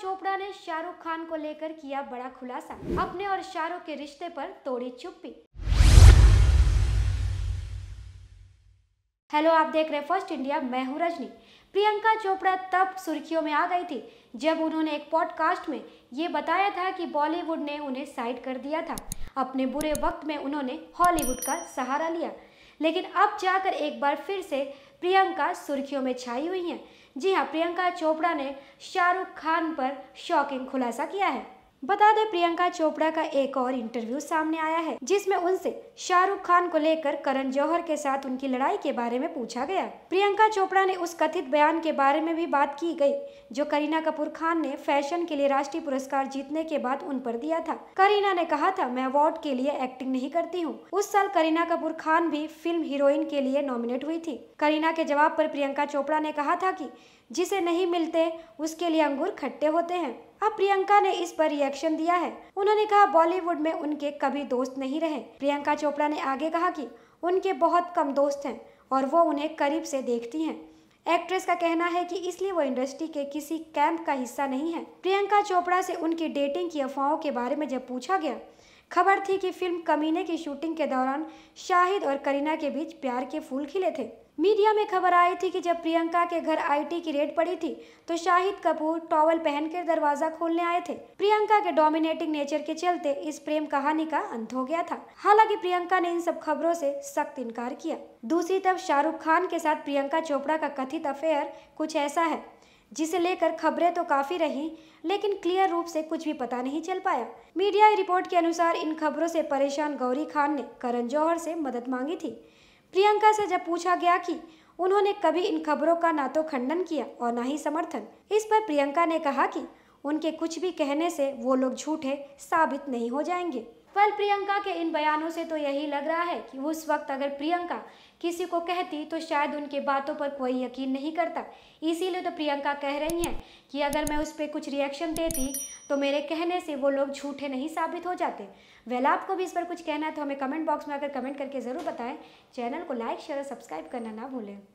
चोपड़ा ने शाहरुख खान को लेकर किया बड़ा खुलासा अपने और शाहरुख के रिश्ते पर तोड़ी चुप्पी हेलो आप देख रहे फर्स्ट इंडिया मैं हूं रजनी प्रियंका चोपड़ा तब सुर्खियों में आ गई थी जब उन्होंने एक पॉडकास्ट में ये बताया था कि बॉलीवुड ने उन्हें साइड कर दिया था अपने बुरे वक्त में उन्होंने हॉलीवुड का सहारा लिया लेकिन अब जाकर एक बार फिर से प्रियंका सुर्खियों में छाई हुई हैं जी हाँ प्रियंका चोपड़ा ने शाहरुख खान पर शॉकिंग खुलासा किया है बता दें प्रियंका चोपड़ा का एक और इंटरव्यू सामने आया है जिसमें उनसे शाहरुख खान को लेकर करण जौहर के साथ उनकी लड़ाई के बारे में पूछा गया प्रियंका चोपड़ा ने उस कथित बयान के बारे में भी बात की गई जो करीना कपूर खान ने फैशन के लिए राष्ट्रीय पुरस्कार जीतने के बाद उन पर दिया था करीना ने कहा था मैं अवार्ड के लिए एक्टिंग नहीं करती हूँ उस साल करीना कपूर खान भी फिल्म हीरोइन के लिए नॉमिनेट हुई थी करीना के जवाब आरोप प्रियंका चोपड़ा ने कहा था की जिसे नहीं मिलते उसके लिए अंगूर खट्टे होते हैं अब प्रियंका ने इस पर रिएक्शन दिया है उन्होंने कहा बॉलीवुड में उनके कभी दोस्त नहीं रहे प्रियंका चोपड़ा ने आगे कहा कि उनके बहुत कम दोस्त हैं और वो उन्हें करीब से देखती हैं एक्ट्रेस का कहना है कि इसलिए वो इंडस्ट्री के किसी कैंप का हिस्सा नहीं है प्रियंका चोपड़ा से उनकी डेटिंग की अफवाहों के बारे में जब पूछा गया खबर थी कि फिल्म कमीने की शूटिंग के दौरान शाहिद और करीना के बीच प्यार के फूल खिले थे मीडिया में खबर आई थी कि जब प्रियंका के घर आईटी की रेड पड़ी थी तो शाहिद कपूर टॉवल पहनकर दरवाजा खोलने आए थे प्रियंका के डोमिनेटिंग नेचर के चलते इस प्रेम कहानी का अंत हो गया था हालांकि प्रियंका ने इन सब खबरों से सख्त इनकार किया दूसरी तरफ शाहरुख खान के साथ प्रियंका चोपड़ा का कथित अफेयर कुछ ऐसा है जिसे लेकर खबरें तो काफ़ी रही लेकिन क्लियर रूप से कुछ भी पता नहीं चल पाया मीडिया रिपोर्ट के अनुसार इन खबरों से परेशान गौरी खान ने करण जौहर से मदद मांगी थी प्रियंका से जब पूछा गया कि उन्होंने कभी इन खबरों का ना तो खंडन किया और ना ही समर्थन इस पर प्रियंका ने कहा कि उनके कुछ भी कहने से वो लोग झूठे साबित नहीं हो जाएंगे पर प्रियंका के इन बयानों से तो यही लग रहा है कि उस वक्त अगर प्रियंका किसी को कहती तो शायद उनके बातों पर कोई यकीन नहीं करता इसीलिए तो प्रियंका कह रही हैं कि अगर मैं उस पर कुछ रिएक्शन देती तो मेरे कहने से वो लोग झूठे नहीं साबित हो जाते वेल आपको भी इस पर कुछ कहना है तो हमें कमेंट बॉक्स में आकर कमेंट करके ज़रूर बताएं चैनल को लाइक शेयर और सब्सक्राइब करना ना भूलें